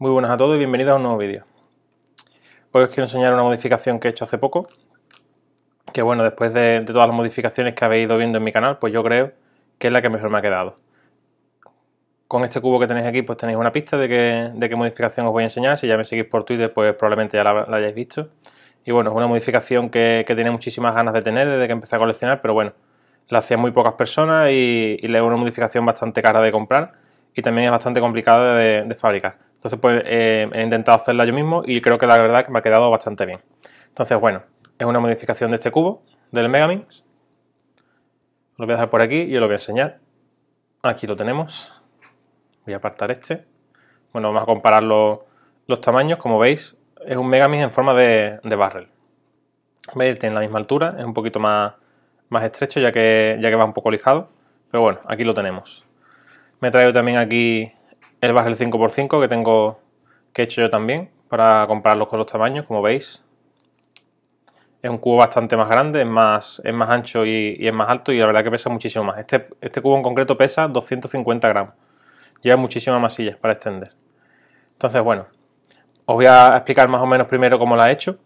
Muy buenas a todos y bienvenidos a un nuevo vídeo. Hoy os quiero enseñar una modificación que he hecho hace poco, que bueno, después de, todas las modificaciones que habéis ido viendo en mi canal, pues yo creo que es la que mejor me ha quedado. Con este cubo que tenéis aquí, pues tenéis una pista de, que, de qué modificación os voy a enseñar. Si ya me seguís por Twitter, pues probablemente ya la, hayáis visto. Y bueno, es una modificación que, que tenía muchísimas ganas de tener desde que empecé a coleccionar, pero bueno, la hacían muy pocas personas y, le es una modificación bastante cara de comprar y también es bastante complicada de fabricar. Entonces, pues eh, he intentado hacerla yo mismo y creo que la verdad que me ha quedado bastante bien. Entonces, bueno, es una modificación de este cubo, del Megaminx. Lo voy a dejar por aquí y os lo voy a enseñar. Aquí lo tenemos. Voy a apartar este. Bueno, vamos a comparar los, tamaños. Como veis, es un Megamix en forma de, de barrel. ¿Veis? Tiene la misma altura, es un poquito más, más estrecho ya que, ya que va un poco lijado. Pero bueno, aquí lo tenemos. Me he traído también aquí el base 5x5 que tengo que he hecho yo también para compararlos con los tamaños, como veis. Es un cubo bastante más grande, es más, es más ancho y, es más alto y la verdad que pesa muchísimo más. Este, este cubo en concreto pesa 250 gramos. Lleva muchísimas masillas para extender. Entonces, bueno, os voy a explicar más o menos primero cómo lo he hecho.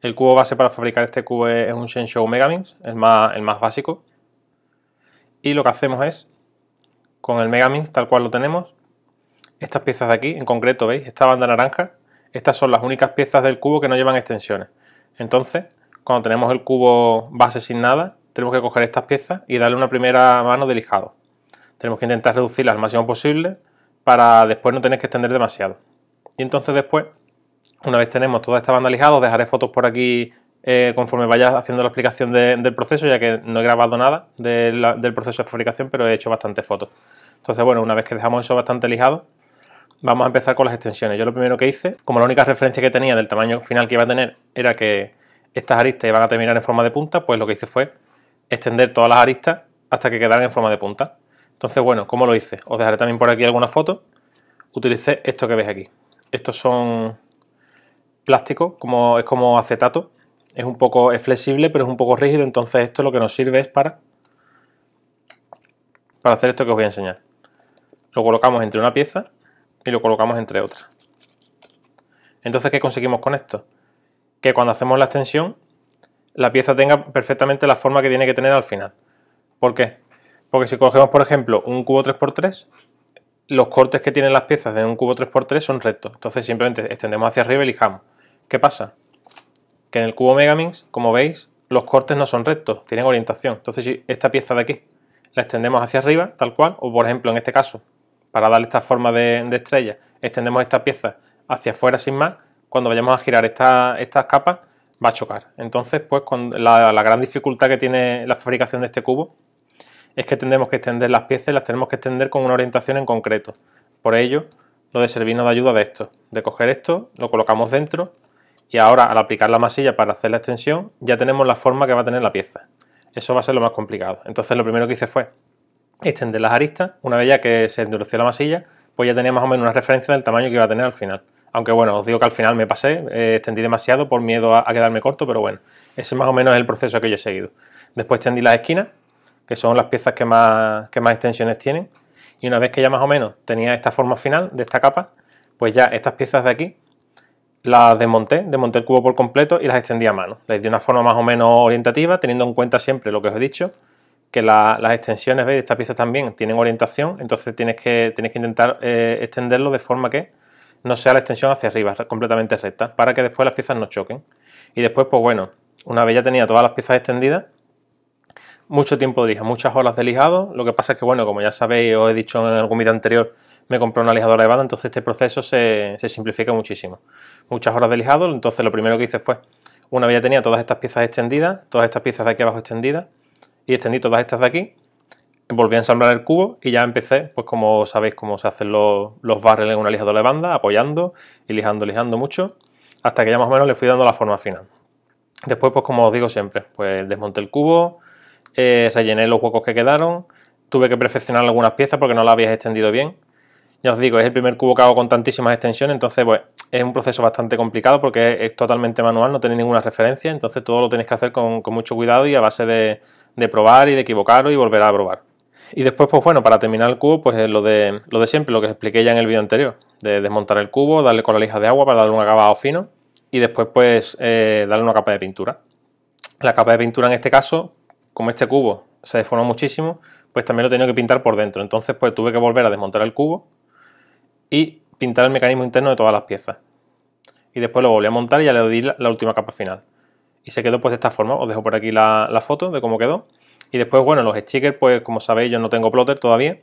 El cubo base para fabricar este cubo es un Shenshow Megamix, el más, el más básico. Y lo que hacemos es, con el Megaminx tal cual lo tenemos, estas piezas de aquí, en concreto, ¿veis? Esta banda naranja, estas son las únicas piezas del cubo que no llevan extensiones. Entonces, cuando tenemos el cubo base sin nada, tenemos que coger estas piezas y darle una primera mano de lijado. Tenemos que intentar reducirlas al máximo posible para después no tener que extender demasiado. Y entonces después, una vez tenemos toda esta banda lijada, os dejaré fotos por aquí eh, conforme vaya haciendo la explicación del proceso, ya que no he grabado nada del proceso de fabricación, pero he hecho bastantes fotos. Entonces, bueno, una vez que dejamos eso bastante lijado, Vamos a empezar con las extensiones. Yo lo primero que hice, como la única referencia que tenía del tamaño final que iba a tener era que estas aristas iban a terminar en forma de punta, pues lo que hice fue extender todas las aristas hasta que quedaran en forma de punta. Entonces, bueno, ¿cómo lo hice? Os dejaré también por aquí alguna foto. Utilicé esto que veis aquí. Estos son plásticos, como, es como acetato. Es un poco flexible, pero es un poco rígido, entonces esto lo que nos sirve es para, para hacer esto que os voy a enseñar. Lo colocamos entre una pieza y lo colocamos entre otras. Entonces, ¿qué conseguimos con esto? Que cuando hacemos la extensión, la pieza tenga perfectamente la forma que tiene que tener al final. ¿Por qué? Porque si cogemos, por ejemplo, un cubo 3x3, los cortes que tienen las piezas de un cubo 3x3 son rectos. Entonces simplemente extendemos hacia arriba y lijamos. ¿Qué pasa? Que en el cubo Megamix, como veis, los cortes no son rectos, tienen orientación. Entonces si esta pieza de aquí la extendemos hacia arriba, tal cual, o por ejemplo en este caso para darle esta forma de, estrella, extendemos esta pieza hacia afuera sin más, cuando vayamos a girar estas capas va a chocar. Entonces, pues con la, la gran dificultad que tiene la fabricación de este cubo es que tendremos que extender las piezas y las tenemos que extender con una orientación en concreto. Por ello, lo de servirnos de ayuda de esto, de coger esto, lo colocamos dentro y ahora al aplicar la masilla para hacer la extensión ya tenemos la forma que va a tener la pieza. Eso va a ser lo más complicado. Entonces lo primero que hice fue extender las aristas, una vez ya que se endureció la masilla, pues ya tenía más o menos una referencia del tamaño que iba a tener al final. Aunque bueno, os digo que al final me pasé, eh, extendí demasiado por miedo a, quedarme corto, pero bueno, ese más o menos es el proceso que yo he seguido. Después extendí las esquinas, que son las piezas que más, que más extensiones tienen, y una vez que ya más o menos tenía esta forma final de esta capa, pues ya estas piezas de aquí las desmonté, desmonté el cubo por completo y las extendí a mano. de una forma más o menos orientativa, teniendo en cuenta siempre lo que os he dicho, que las extensiones ¿veis? de esta pieza también tienen orientación, entonces tienes que, que intentar eh, extenderlo de forma que no sea la extensión hacia arriba, completamente recta, para que después las piezas no choquen. Y después, pues bueno, una vez ya tenía todas las piezas extendidas, mucho tiempo de lija, muchas horas de lijado. Lo que pasa es que, bueno, como ya sabéis, os he dicho en algún vídeo anterior, me compré una lijadora de banda, entonces este proceso se, se, simplifica muchísimo. Muchas horas de lijado, entonces lo primero que hice fue, una vez ya tenía todas estas piezas extendidas, todas estas piezas de aquí abajo extendidas, y extendí todas estas de aquí, volví a ensamblar el cubo y ya empecé, pues como sabéis, cómo se hacen los, los barriles en una lijadora de banda, apoyando y lijando, lijando mucho, hasta que ya más o menos le fui dando la forma final. Después, pues como os digo siempre, pues desmonté el cubo, eh, rellené los huecos que quedaron, tuve que perfeccionar algunas piezas porque no las habías extendido bien. Ya os digo, es el primer cubo que hago con tantísimas extensiones, entonces pues es un proceso bastante complicado porque es, totalmente manual, no tenéis ninguna referencia, entonces todo lo tenéis que hacer con mucho cuidado y a base de, de probar y de equivocaros y volver a probar. Y después, pues bueno, para terminar el cubo, pues lo de, lo de siempre, lo que expliqué ya en el vídeo anterior, de desmontar el cubo, darle con la lija de agua para darle un acabado fino y después pues eh, darle una capa de pintura. La capa de pintura en este caso, como este cubo se deformó muchísimo, pues también lo he tenido que pintar por dentro. Entonces pues tuve que volver a desmontar el cubo y pintar el mecanismo interno de todas las piezas. Y después lo volví a montar y ya le di la última capa final y se quedó pues de esta forma. Os dejo por aquí la, foto de cómo quedó. Y después, bueno, los stickers, pues como sabéis, yo no tengo plotter todavía,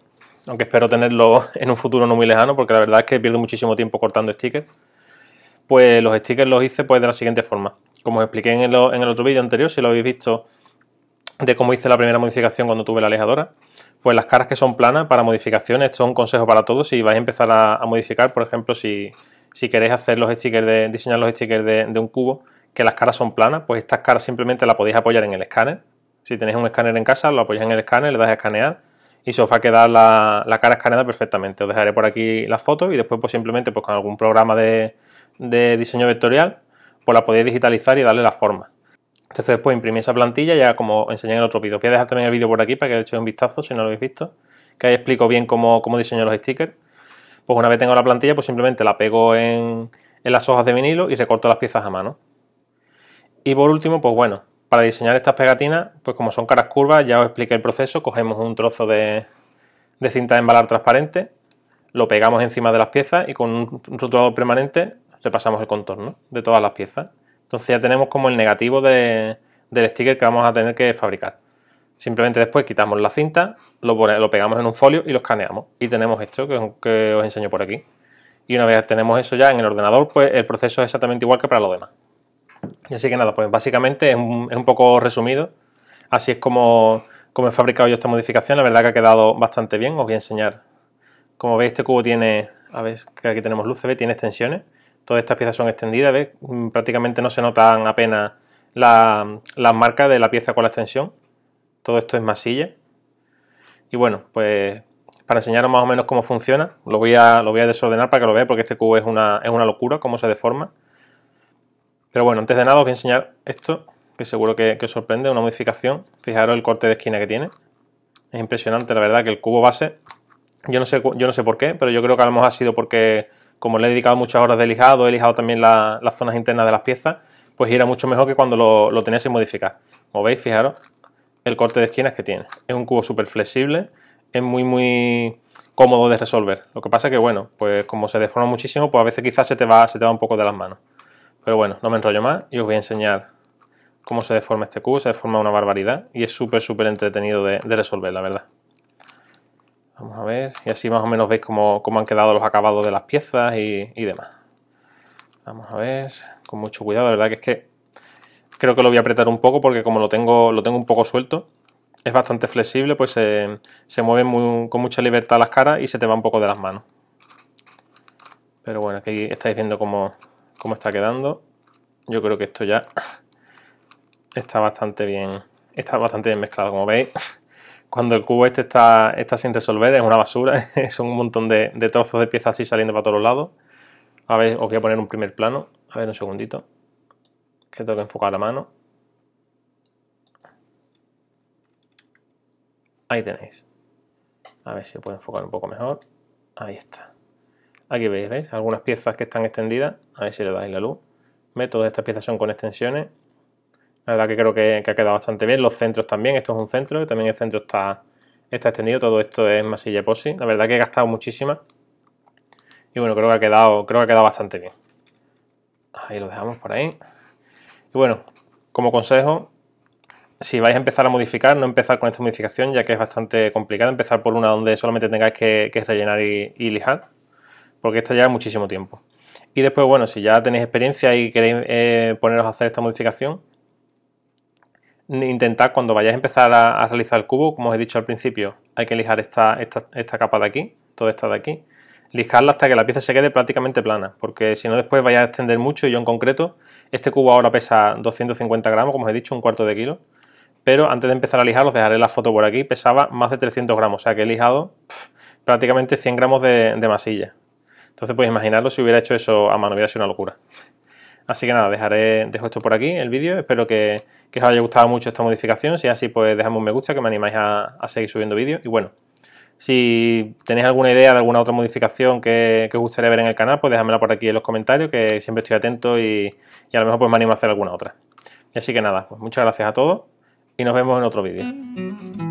aunque espero tenerlo en un futuro no muy lejano, porque la verdad es que pierdo muchísimo tiempo cortando stickers. Pues los stickers los hice pues de la siguiente forma. Como os expliqué en el, otro vídeo anterior, si lo habéis visto, de cómo hice la primera modificación cuando tuve la alejadora, pues las caras que son planas para modificaciones, esto es un consejo para todos, si vais a empezar a, modificar, por ejemplo, si, queréis hacer los stickers de, diseñar los stickers de un cubo, que las caras son planas, pues estas caras simplemente las podéis apoyar en el escáner. Si tenéis un escáner en casa, lo apoyáis en el escáner, le das a escanear y se os va a quedar la, cara escaneada perfectamente. Os dejaré por aquí las fotos y después pues simplemente pues con algún programa de, diseño vectorial pues la podéis digitalizar y darle la forma. Entonces después imprimí esa plantilla, ya como enseñé en el otro vídeo. voy a dejar también el vídeo por aquí para que le echéis un vistazo si no lo habéis visto, que ahí explico bien cómo, cómo diseño los stickers. Pues una vez tengo la plantilla, pues simplemente la pego en, en las hojas de vinilo y recorto las piezas a mano. Y por último, pues bueno, para diseñar estas pegatinas, pues como son caras curvas, ya os expliqué el proceso, cogemos un trozo de, cinta de embalar transparente, lo pegamos encima de las piezas y con un rotulador permanente repasamos el contorno de todas las piezas. Entonces ya tenemos como el negativo del sticker que vamos a tener que fabricar. Simplemente después quitamos la cinta, lo, pegamos en un folio y lo escaneamos. Y tenemos esto que, que os enseño por aquí. Y una vez tenemos eso ya en el ordenador, pues el proceso es exactamente igual que para lo demás. Y Así que nada, pues básicamente es un, poco resumido. Así es como, como, he fabricado yo esta modificación. La verdad que ha quedado bastante bien. Os voy a enseñar. Como veis, este cubo tiene, a ver, que aquí tenemos luces, tiene extensiones. Todas estas piezas son extendidas, mm, Prácticamente no se notan apenas las marcas de la pieza con la extensión. Todo esto es masilla. Y bueno, pues para enseñaros más o menos cómo funciona, lo voy a, lo voy a desordenar para que lo veáis porque este cubo es una, es una locura, cómo se deforma. Pero bueno, antes de nada os voy a enseñar esto, que seguro que, os sorprende, una modificación. Fijaros el corte de esquina que tiene. Es impresionante, la verdad, que el cubo base, yo no sé, yo no sé por qué, pero yo creo que a lo mejor ha sido porque, como le he dedicado muchas horas de lijado, he lijado también las zonas internas de las piezas, pues era mucho mejor que cuando lo, lo tenéis sin modificar. Como veis, fijaros el corte de esquinas que tiene. Es un cubo súper flexible, es muy, muy cómodo de resolver. Lo que pasa que, bueno, pues como se deforma muchísimo, pues a veces quizás se te va, se te va un poco de las manos. Pero bueno, no me enrollo más y os voy a enseñar cómo se deforma este cubo. Se deforma una barbaridad y es súper, súper entretenido de, resolver, la verdad. Vamos a ver, y así más o menos veis cómo, han quedado los acabados de las piezas y, demás. Vamos a ver, con mucho cuidado, la verdad que es que creo que lo voy a apretar un poco porque como lo tengo, lo tengo un poco suelto, es bastante flexible, pues se, mueven con mucha libertad las caras y se te va un poco de las manos. Pero bueno, aquí estáis viendo cómo, cómo está quedando. Yo creo que esto ya está bastante bien, está bastante bien mezclado, como veis. Cuando el cubo este está, está sin resolver, es una basura, son un montón de, trozos de piezas así saliendo para todos lados. A ver, os voy a poner un primer plano, a ver un segundito, que tengo que enfocar la mano. Ahí tenéis. A ver si puedo enfocar un poco mejor. Ahí está. Aquí veis, ¿veis? Algunas piezas que están extendidas. A ver si le dais la luz. ¿Veis? Todas estas piezas son con extensiones. La verdad que creo que, ha quedado bastante bien. Los centros también. Esto es un centro. También el centro está, extendido. Todo esto es masilla posi. La verdad que he gastado muchísima. Y bueno, creo que ha quedado, creo que ha quedado bastante bien. Ahí lo dejamos por ahí. Y bueno, como consejo, si vais a empezar a modificar, no empezar con esta modificación, ya que es bastante complicada. Empezar por una donde solamente tengáis que, rellenar y lijar porque esto lleva muchísimo tiempo. Y después, bueno, si ya tenéis experiencia y queréis eh, poneros a hacer esta modificación, intentad cuando vayáis a empezar a, realizar el cubo, como os he dicho al principio, hay que lijar esta, esta, capa de aquí, toda esta de aquí, lijarla hasta que la pieza se quede prácticamente plana, porque si no después vais a extender mucho y yo en concreto, este cubo ahora pesa 250 gramos, como os he dicho, un cuarto de kilo, pero antes de empezar a lijar, os dejaré la foto por aquí, pesaba más de 300 gramos, o sea que he lijado prácticamente 100 gramos de masilla, entonces, pues imaginarlo si hubiera hecho eso a mano, hubiera sido una locura. Así que nada, dejaré, dejo esto por aquí, el vídeo. Espero que, os haya gustado mucho esta modificación. Si es así, pues dejadme un me gusta, que me animáis a, seguir subiendo vídeos. Y bueno, si tenéis alguna idea de alguna otra modificación que, os gustaría ver en el canal, pues déjamela por aquí en los comentarios, que siempre estoy atento y, a lo mejor pues me animo a hacer alguna otra. Así que nada, pues muchas gracias a todos y nos vemos en otro vídeo.